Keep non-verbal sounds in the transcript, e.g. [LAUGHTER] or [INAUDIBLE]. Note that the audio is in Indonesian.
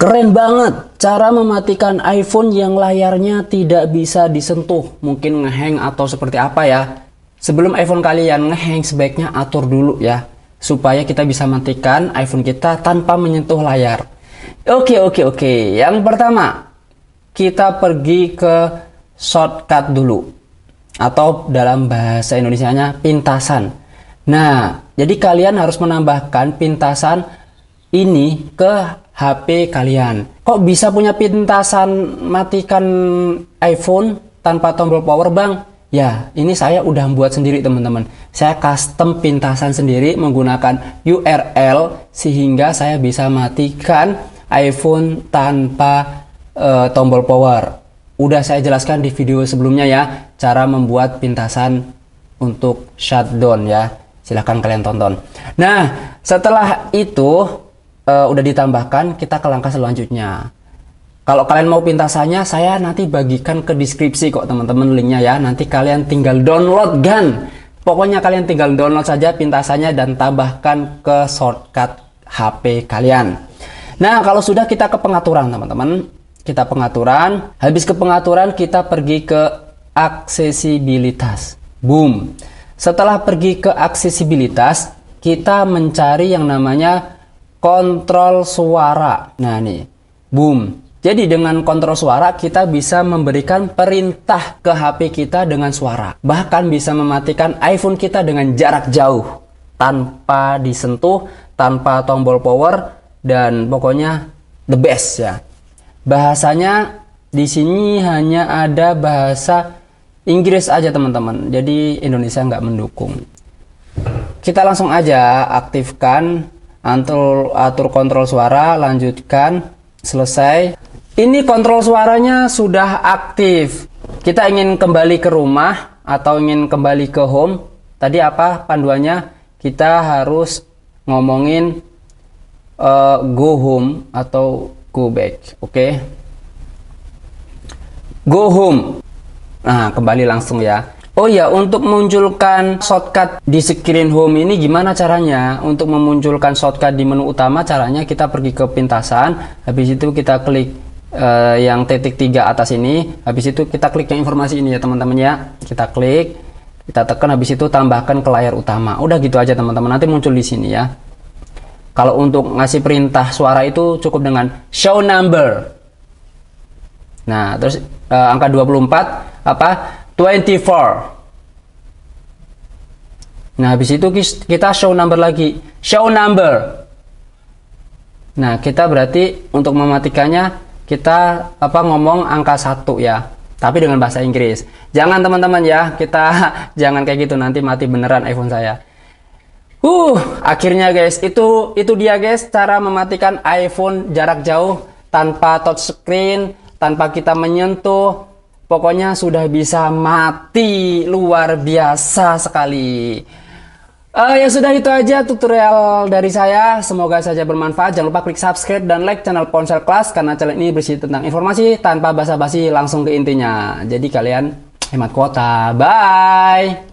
Keren banget cara mematikan iPhone yang layarnya tidak bisa disentuh, mungkin ngehang atau seperti apa ya. Sebelum iPhone kalian ngehang sebaiknya atur dulu ya, supaya kita bisa matikan iPhone kita tanpa menyentuh layar. Oke oke oke, yang pertama kita pergi ke shortcut dulu atau dalam bahasa Indonesia-nya pintasan. Nah, jadi kalian harus menambahkan pintasan ini ke HP kalian. Kok bisa punya pintasan matikan iPhone tanpa tombol power bank? Ya, ini saya udah buat sendiri teman-teman. Saya custom pintasan sendiri menggunakan URL sehingga saya bisa matikan iPhone tanpa uh, tombol power. Udah saya jelaskan di video sebelumnya ya cara membuat pintasan untuk shutdown ya. Silahkan kalian tonton. Nah, setelah itu uh, udah ditambahkan, kita ke langkah selanjutnya. Kalau kalian mau pintasannya, saya nanti bagikan ke deskripsi kok teman-teman linknya ya. Nanti kalian tinggal download kan. Pokoknya kalian tinggal download saja pintasannya dan tambahkan ke shortcut HP kalian. Nah, kalau sudah kita ke pengaturan teman-teman. Kita pengaturan. Habis ke pengaturan, kita pergi ke aksesibilitas. Boom. Setelah pergi ke aksesibilitas, kita mencari yang namanya kontrol suara. Nah ini, boom. Jadi dengan kontrol suara kita bisa memberikan perintah ke HP kita dengan suara. Bahkan bisa mematikan iPhone kita dengan jarak jauh tanpa disentuh, tanpa tombol power dan pokoknya the best ya. Bahasanya di sini hanya ada bahasa Inggris aja teman-teman. Jadi Indonesia nggak mendukung. Kita langsung aja aktifkan atur, atur kontrol suara lanjutkan selesai ini kontrol suaranya sudah aktif kita ingin kembali ke rumah atau ingin kembali ke home tadi apa panduannya kita harus ngomongin uh, go home atau go back oke okay? go home nah kembali langsung ya Oh ya, untuk munculkan shortcut di screen home ini gimana caranya? Untuk memunculkan shortcut di menu utama caranya kita pergi ke pintasan, habis itu kita klik uh, yang titik tiga atas ini, habis itu kita klik yang informasi ini ya teman-teman ya. Kita klik, kita tekan habis itu tambahkan ke layar utama. Udah gitu aja teman-teman, nanti muncul di sini ya. Kalau untuk ngasih perintah suara itu cukup dengan show number. Nah, terus uh, angka 24 apa? 24 nah habis itu kita show number lagi show number nah kita berarti untuk mematikannya kita apa ngomong angka satu ya tapi dengan bahasa Inggris jangan teman-teman ya kita [LAUGHS] jangan kayak gitu nanti mati beneran iPhone saya uh akhirnya guys itu itu dia guys cara mematikan iPhone jarak jauh tanpa touch screen tanpa kita menyentuh Pokoknya sudah bisa mati luar biasa sekali. Uh, ya sudah itu aja tutorial dari saya. Semoga saja bermanfaat. Jangan lupa klik subscribe dan like channel Ponsel Class karena channel ini berisi tentang informasi tanpa basa-basi langsung ke intinya. Jadi kalian hemat kuota. Bye.